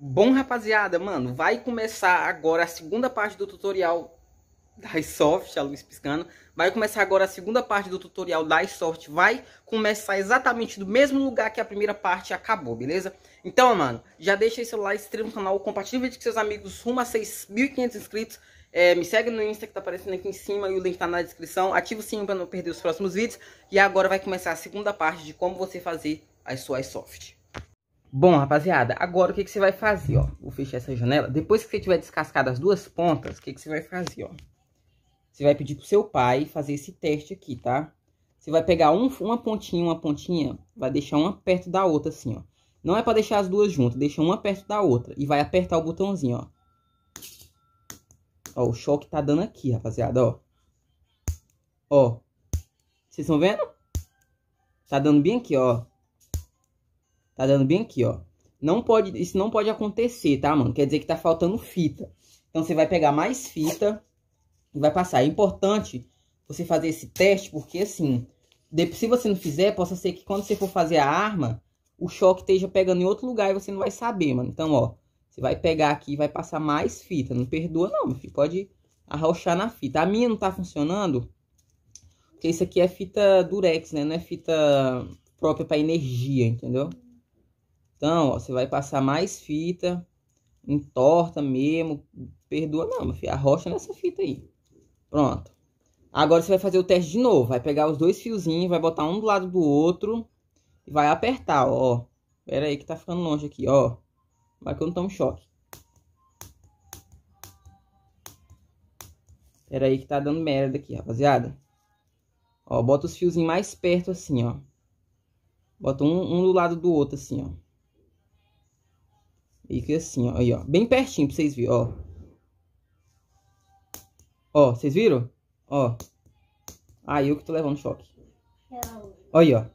Bom, rapaziada, mano, vai começar agora a segunda parte do tutorial da iSoft, a luz piscando. Vai começar agora a segunda parte do tutorial da iSoft. Vai começar exatamente do mesmo lugar que a primeira parte acabou, beleza? Então, mano, já deixa aí seu like, inscreva no canal, compartilha o vídeo com seus amigos, rumo a 6.500 inscritos. É, me segue no Insta que tá aparecendo aqui em cima e o link tá na descrição. Ativa o sininho pra não perder os próximos vídeos. E agora vai começar a segunda parte de como você fazer as suas soft. Bom, rapaziada, agora o que, que você vai fazer, ó? Vou fechar essa janela. Depois que você tiver descascado as duas pontas, o que, que você vai fazer, ó? Você vai pedir pro seu pai fazer esse teste aqui, tá? Você vai pegar um, uma pontinha, uma pontinha, vai deixar uma perto da outra, assim, ó. Não é pra deixar as duas juntas, deixa uma perto da outra. E vai apertar o botãozinho, ó. Ó, o choque tá dando aqui, rapaziada, ó. Ó. Vocês estão vendo? Tá dando bem aqui, ó. Tá dando bem aqui, ó. Não pode, isso não pode acontecer, tá, mano? Quer dizer que tá faltando fita. Então, você vai pegar mais fita e vai passar. É importante você fazer esse teste, porque assim, se você não fizer, possa ser que quando você for fazer a arma, o choque esteja pegando em outro lugar e você não vai saber, mano. Então, ó, você vai pegar aqui e vai passar mais fita. Não perdoa, não, meu filho. Pode arrochar na fita. A minha não tá funcionando, porque isso aqui é fita durex, né? Não é fita própria para energia, entendeu? Então, ó, você vai passar mais fita, entorta mesmo, perdoa não, meu filho, arrocha nessa fita aí. Pronto. Agora você vai fazer o teste de novo, vai pegar os dois fiozinhos, vai botar um do lado do outro e vai apertar, ó. Pera aí que tá ficando longe aqui, ó. Vai que eu não tomo choque. Pera aí que tá dando merda aqui, rapaziada. Ó, bota os fiozinhos mais perto assim, ó. Bota um, um do lado do outro assim, ó. Fica assim, ó. Aí, ó. Bem pertinho pra vocês verem, ó. Ó, vocês viram? Ó. Aí ah, eu que tô levando choque. Aí, ó.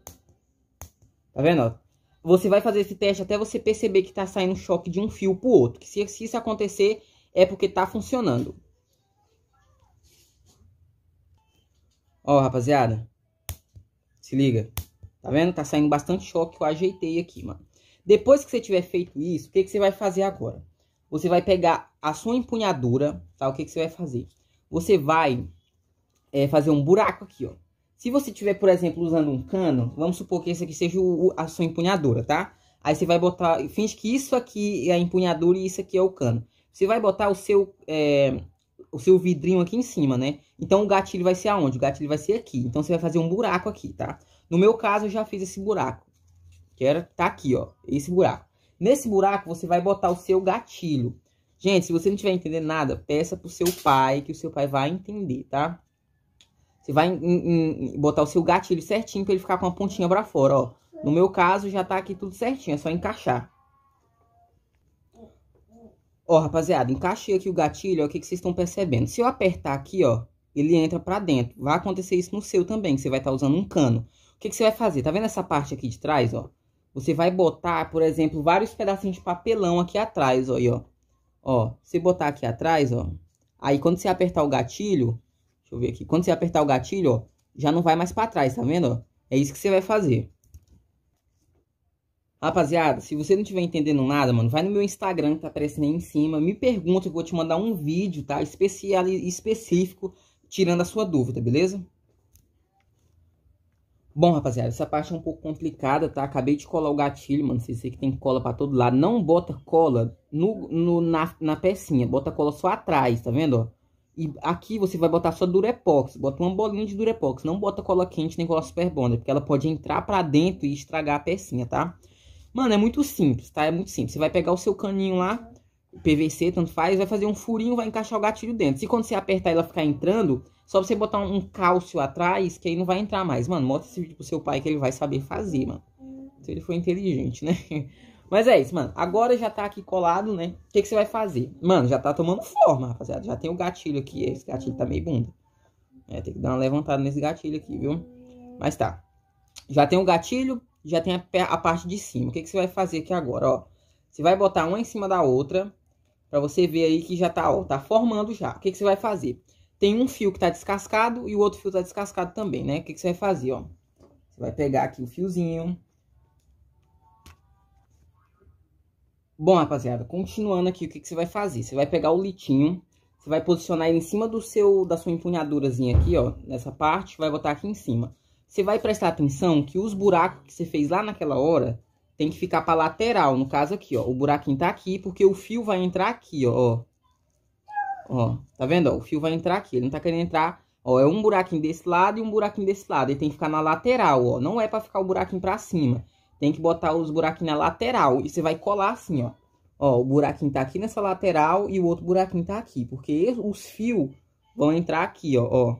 Tá vendo, ó? Você vai fazer esse teste até você perceber que tá saindo choque de um fio pro outro. Que se, se isso acontecer, é porque tá funcionando. Ó, rapaziada. Se liga. Tá vendo? Tá saindo bastante choque. Eu ajeitei aqui, mano. Depois que você tiver feito isso, o que, que você vai fazer agora? Você vai pegar a sua empunhadura, tá? O que, que você vai fazer? Você vai é, fazer um buraco aqui, ó. Se você tiver, por exemplo, usando um cano, vamos supor que esse aqui seja o, a sua empunhadura, tá? Aí você vai botar, finge que isso aqui é a empunhadura e isso aqui é o cano. Você vai botar o seu, é, o seu vidrinho aqui em cima, né? Então o gatilho vai ser aonde? O gatilho vai ser aqui. Então você vai fazer um buraco aqui, tá? No meu caso, eu já fiz esse buraco que era tá aqui, ó, esse buraco. Nesse buraco você vai botar o seu gatilho. Gente, se você não tiver entendendo nada, peça pro seu pai, que o seu pai vai entender, tá? Você vai em, em, botar o seu gatilho certinho para ele ficar com a pontinha para fora, ó. No meu caso, já tá aqui tudo certinho, é só encaixar. Ó, rapaziada, encaixei aqui o gatilho, ó, o que, que vocês estão percebendo? Se eu apertar aqui, ó, ele entra pra dentro. Vai acontecer isso no seu também, que você vai estar tá usando um cano. O que, que você vai fazer? Tá vendo essa parte aqui de trás, ó? Você vai botar, por exemplo, vários pedacinhos de papelão aqui atrás, ó, aí, ó. Ó, você botar aqui atrás, ó. Aí quando você apertar o gatilho, deixa eu ver aqui. Quando você apertar o gatilho, ó, já não vai mais para trás, tá vendo? Ó? É isso que você vai fazer. Rapaziada, se você não tiver entendendo nada, mano, vai no meu Instagram que tá aparecendo aí em cima. Me pergunta que eu vou te mandar um vídeo, tá? Especial, específico, tirando a sua dúvida, beleza? Bom, rapaziada, essa parte é um pouco complicada, tá? Acabei de colar o gatilho, mano. Vocês sei que tem cola pra todo lado. Não bota cola no, no na, na, pecinha. Bota cola só atrás, tá vendo? E aqui você vai botar só durepox. Bota uma bolinha de durepox. Não bota cola quente nem cola super bonda, porque ela pode entrar pra dentro e estragar a pecinha, tá? Mano, é muito simples, tá? É muito simples. Você vai pegar o seu caninho lá, PVC, tanto faz. Vai fazer um furinho, vai encaixar o gatilho dentro. Se quando você apertar ela ficar entrando só você botar um cálcio atrás, que aí não vai entrar mais. Mano, mostra esse vídeo pro seu pai que ele vai saber fazer, mano. Se ele for inteligente, né? Mas é isso, mano. Agora já tá aqui colado, né? O que, que você vai fazer? Mano, já tá tomando forma, rapaziada. Já tem o gatilho aqui. Esse gatilho tá meio bunda. É, tem que dar uma levantada nesse gatilho aqui, viu? Mas tá. Já tem o gatilho, já tem a, a parte de cima. O que, que você vai fazer aqui agora, ó? Você vai botar uma em cima da outra. Pra você ver aí que já tá, ó, tá formando já. O que, que você vai fazer? tem um fio que está descascado e o outro fio está descascado também, né? O que, que, você vai fazer, ó? Você vai pegar aqui o fiozinho. Bom, rapaziada, continuando aqui, o que, que você vai fazer? Você vai pegar o litinho, você vai posicionar ele em cima do seu, da sua empunhadurazinha aqui, ó, nessa parte, vai botar aqui em cima. Você vai prestar atenção que os buracos que você fez lá naquela hora tem que ficar para lateral, no caso aqui, ó. O buraquinho tá aqui porque o fio vai entrar aqui, ó, Ó, tá vendo? Ó, o fio vai entrar aqui. Ele não tá querendo entrar... Ó, é um buraquinho desse lado e um buraquinho desse lado. Ele tem que ficar na lateral, ó. Não é pra ficar o buraquinho pra cima. Tem que botar os buraquinhos na lateral. E você vai colar assim, ó. Ó, o buraquinho tá aqui nessa lateral e o outro buraquinho tá aqui. Porque os fios vão entrar aqui, ó. Ó,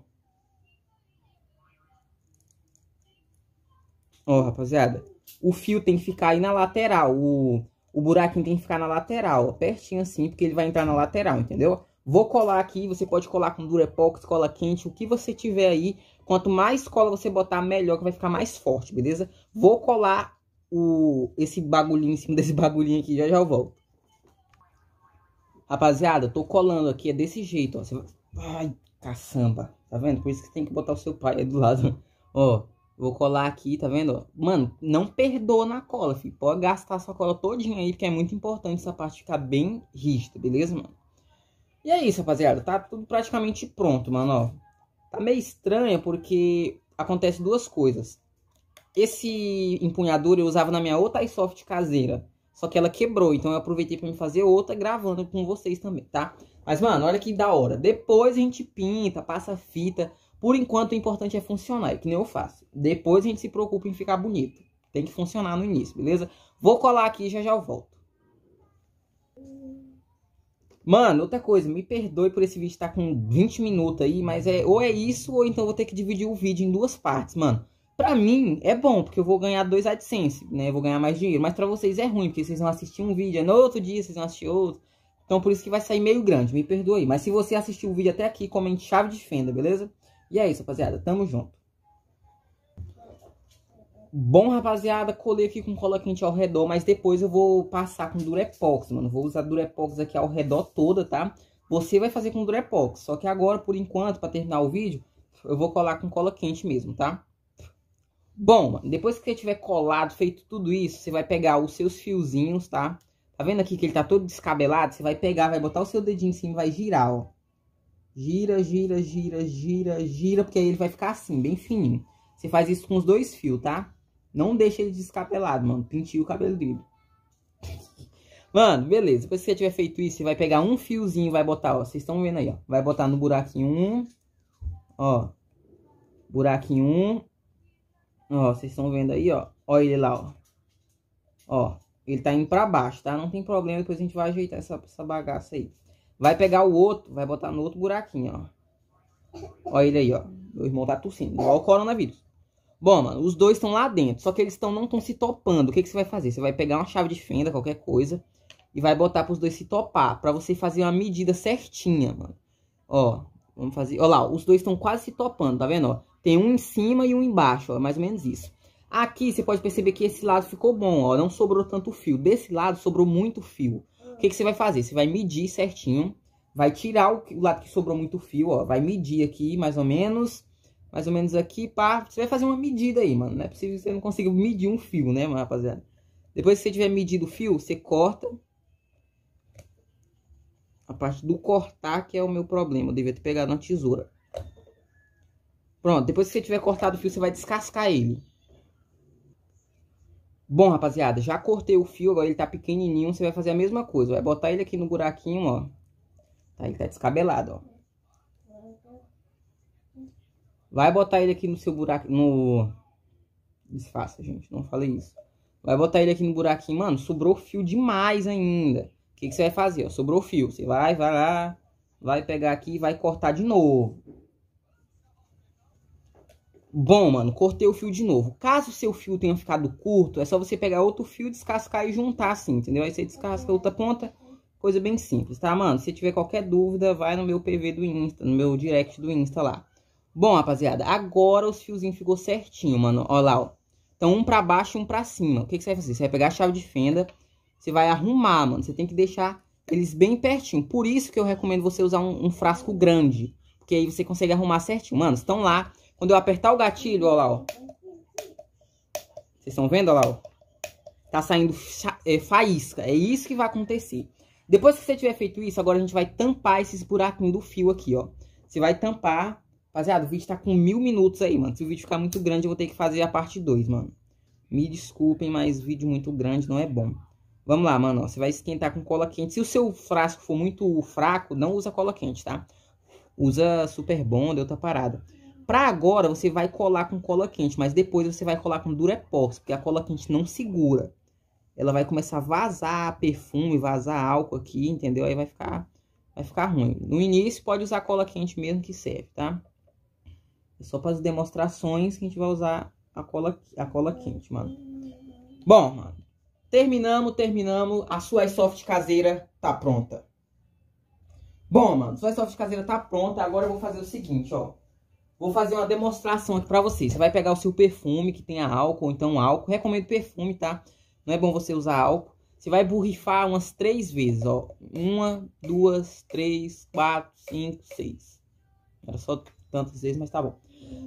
ó rapaziada. O fio tem que ficar aí na lateral. O, o buraquinho tem que ficar na lateral, ó. Pertinho assim, porque ele vai entrar na lateral, entendeu? Vou colar aqui, você pode colar com Durepox, cola quente, o que você tiver aí. Quanto mais cola você botar, melhor, que vai ficar mais forte, beleza? Vou colar o, esse bagulhinho em cima desse bagulhinho aqui, já já eu volto. Rapaziada, tô colando aqui, é desse jeito, ó. Você... Ai, caçamba, tá vendo? Por isso que tem que botar o seu pai aí do lado, ó. Vou colar aqui, tá vendo? Mano, não perdoa na cola, filho. Pode gastar sua cola todinha aí, porque é muito importante essa parte ficar bem rígida, beleza, mano? E é isso, rapaziada. Tá tudo praticamente pronto, mano. Ó. Tá meio estranho porque acontece duas coisas. Esse empunhador eu usava na minha outra iSoft caseira. Só que ela quebrou, então eu aproveitei para me fazer outra gravando com vocês também, tá? Mas, mano, olha que da hora. Depois a gente pinta, passa fita. Por enquanto o importante é funcionar, é que nem eu faço. Depois a gente se preocupa em ficar bonito. Tem que funcionar no início, beleza? Vou colar aqui e já já eu volto. Mano, outra coisa, me perdoe por esse vídeo estar com 20 minutos aí, mas é ou é isso ou então vou ter que dividir o vídeo em duas partes, mano. Pra mim é bom, porque eu vou ganhar dois AdSense, né? Eu vou ganhar mais dinheiro, mas pra vocês é ruim, porque vocês vão assistir um vídeo, no outro dia vocês vão assistir outro. Então por isso que vai sair meio grande, me perdoe. Mas se você assistiu o vídeo até aqui, comente chave de fenda, beleza? E é isso, rapaziada, tamo junto. Bom, rapaziada, colei aqui com cola quente ao redor, mas depois eu vou passar com Durepox, mano. Vou usar Durepox aqui ao redor toda, tá? Você vai fazer com Durepox, só que agora, por enquanto, pra terminar o vídeo, eu vou colar com cola quente mesmo, tá? Bom, mano, depois que você tiver colado, feito tudo isso, você vai pegar os seus fiozinhos, tá? Tá vendo aqui que ele tá todo descabelado? Você vai pegar, vai botar o seu dedinho em cima e vai girar, ó. Gira, gira, gira, gira, gira, porque aí ele vai ficar assim, bem fininho. Você faz isso com os dois fios, tá? Não deixa ele descabelado, mano. Pinte o cabelo dele. Mano, beleza. Depois que você tiver feito isso, você vai pegar um fiozinho vai botar, ó. Vocês estão vendo aí, ó. Vai botar no buraquinho um. Ó. Buraquinho um. Ó, vocês estão vendo aí, ó. Ó ele lá, ó. Ó. Ele tá indo pra baixo, tá? Não tem problema. Depois a gente vai ajeitar essa, essa bagaça aí. Vai pegar o outro, vai botar no outro buraquinho, ó. Ó ele aí, ó. Meu irmão tá tossindo. Igual o coronavírus. Bom, mano, os dois estão lá dentro, só que eles tão, não estão se topando. O que, que você vai fazer? Você vai pegar uma chave de fenda, qualquer coisa, e vai botar para os dois se topar, para você fazer uma medida certinha, mano. Ó, vamos fazer... Ó lá, os dois estão quase se topando, tá vendo? Ó, tem um em cima e um embaixo, ó, é mais ou menos isso. Aqui você pode perceber que esse lado ficou bom, ó, não sobrou tanto fio. Desse lado sobrou muito fio. O que, que você vai fazer? Você vai medir certinho, vai tirar o, o lado que sobrou muito fio, ó, vai medir aqui mais ou menos mais ou menos aqui, pá. Você vai fazer uma medida aí, mano. Não é possível que você não consiga medir um fio, né, rapaziada? Depois que você tiver medido o fio, você corta. A parte do cortar que é o meu problema. Eu devia ter pegado uma tesoura. Pronto, depois que você tiver cortado o fio, você vai descascar ele. Bom, rapaziada, já cortei o fio, agora ele tá pequenininho, você vai fazer a mesma coisa. Vai botar ele aqui no buraquinho, ó. Tá, ele tá descabelado, ó. Vai botar ele aqui no seu buraco. No. Desfaça, gente. Não falei isso. Vai botar ele aqui no buraquinho. Mano, sobrou fio demais ainda. O que, que você vai fazer? Ó, sobrou fio. Você vai, vai lá. Vai pegar aqui e vai cortar de novo. Bom, mano, cortei o fio de novo. Caso o seu fio tenha ficado curto, é só você pegar outro fio, descascar e juntar assim, entendeu? Aí você descasca outra ponta. Coisa bem simples, tá, mano? Se tiver qualquer dúvida, vai no meu PV do Insta, no meu direct do Insta lá. Bom, rapaziada, agora os fiozinhos ficou certinho, mano. Ó lá, ó. Então, um pra baixo e um pra cima. O que, que você vai fazer? Você vai pegar a chave de fenda, você vai arrumar, mano. Você tem que deixar eles bem pertinho. Por isso que eu recomendo você usar um, um frasco grande. Porque aí você consegue arrumar certinho. Mano, estão lá. Quando eu apertar o gatilho, ó lá, ó. Vocês estão vendo, ó lá, ó. Tá saindo é, faísca. É isso que vai acontecer. Depois que você tiver feito isso, agora a gente vai tampar esses buraquinhos do fio aqui, ó. Você vai tampar Rapaziada, o vídeo tá com mil minutos aí, mano. Se o vídeo ficar muito grande, eu vou ter que fazer a parte 2, mano. Me desculpem, mas vídeo muito grande não é bom. Vamos lá, mano. Ó, você vai esquentar com cola quente. Se o seu frasco for muito fraco, não usa cola quente, tá? Usa super bond, outra parada. Pra agora, você vai colar com cola quente, mas depois você vai colar com durepox, porque a cola quente não segura. Ela vai começar a vazar perfume, vazar álcool aqui, entendeu? Aí vai ficar, vai ficar ruim. No início, pode usar cola quente mesmo que serve, tá? só para as demonstrações que a gente vai usar a cola, a cola quente, mano. Bom, mano. Terminamos, terminamos. A sua soft caseira tá pronta. Bom, mano, sua soft caseira tá pronta. Agora eu vou fazer o seguinte, ó. Vou fazer uma demonstração aqui pra vocês. Você vai pegar o seu perfume que tenha álcool, então álcool. Recomendo perfume, tá? Não é bom você usar álcool. Você vai borrifar umas três vezes, ó. Uma, duas, três, quatro, cinco, seis. Era só tantas vezes, mas tá bom.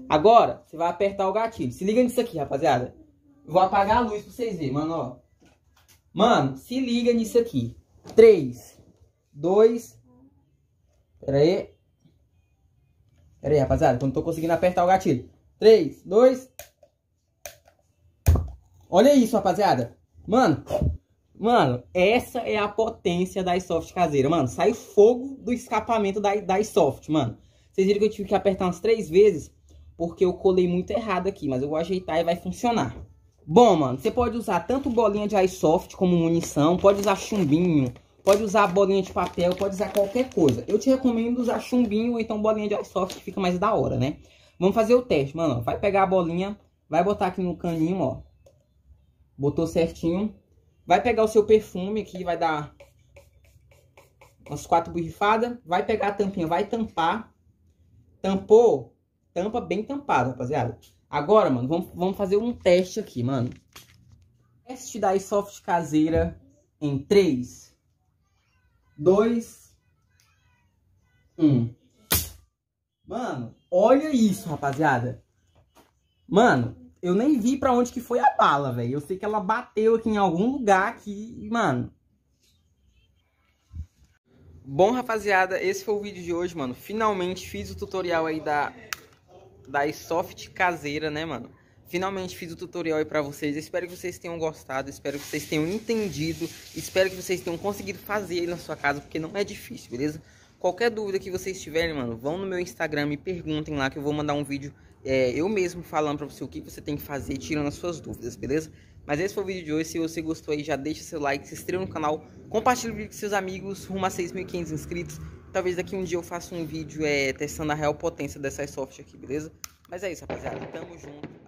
Agora, você vai apertar o gatilho. Se liga nisso aqui, rapaziada. Vou apagar a luz pra vocês verem, mano, ó. Mano, se liga nisso aqui. 3, 2... Pera aí. Pera aí, rapaziada, que eu não tô conseguindo apertar o gatilho. 3, 2... Olha isso, rapaziada. Mano, mano, essa é a potência da iSoft caseira. Mano, sai fogo do escapamento da, da iSoft, mano. Vocês viram que eu tive que apertar umas três vezes porque eu colei muito errado aqui, mas eu vou ajeitar e vai funcionar. Bom, mano, você pode usar tanto bolinha de iSoft como munição, pode usar chumbinho, pode usar bolinha de papel, pode usar qualquer coisa. Eu te recomendo usar chumbinho ou então bolinha de iSoft, que fica mais da hora, né? Vamos fazer o teste, mano. vai pegar a bolinha, vai botar aqui no caninho, ó. Botou certinho. Vai pegar o seu perfume aqui, vai dar umas quatro borrifadas. Vai pegar a tampinha, vai tampar. Tampou, tampa bem tampada, rapaziada. Agora, mano, vamos, vamos fazer um teste aqui, mano. Teste da iSoft caseira em 3, 2, 1. Mano, olha isso, rapaziada. Mano, eu nem vi pra onde que foi a bala, velho. Eu sei que ela bateu aqui em algum lugar aqui, mano. Bom, rapaziada, esse foi o vídeo de hoje, mano. Finalmente fiz o tutorial aí da da Soft caseira, né, mano? Finalmente fiz o tutorial aí pra vocês. Espero que vocês tenham gostado, espero que vocês tenham entendido, espero que vocês tenham conseguido fazer aí na sua casa, porque não é difícil, beleza? Qualquer dúvida que vocês tiverem, mano, vão no meu Instagram e perguntem lá que eu vou mandar um vídeo é, eu mesmo falando pra você o que você tem que fazer, tirando as suas dúvidas, beleza? Mas esse foi o vídeo de hoje. Se você gostou aí, já deixa seu like, se inscreva no canal, compartilha o vídeo com seus amigos, rumo a 6.500 inscritos. Talvez daqui um dia eu faça um vídeo é, testando a real potência dessas software aqui, beleza? Mas é isso, rapaziada. Tamo junto.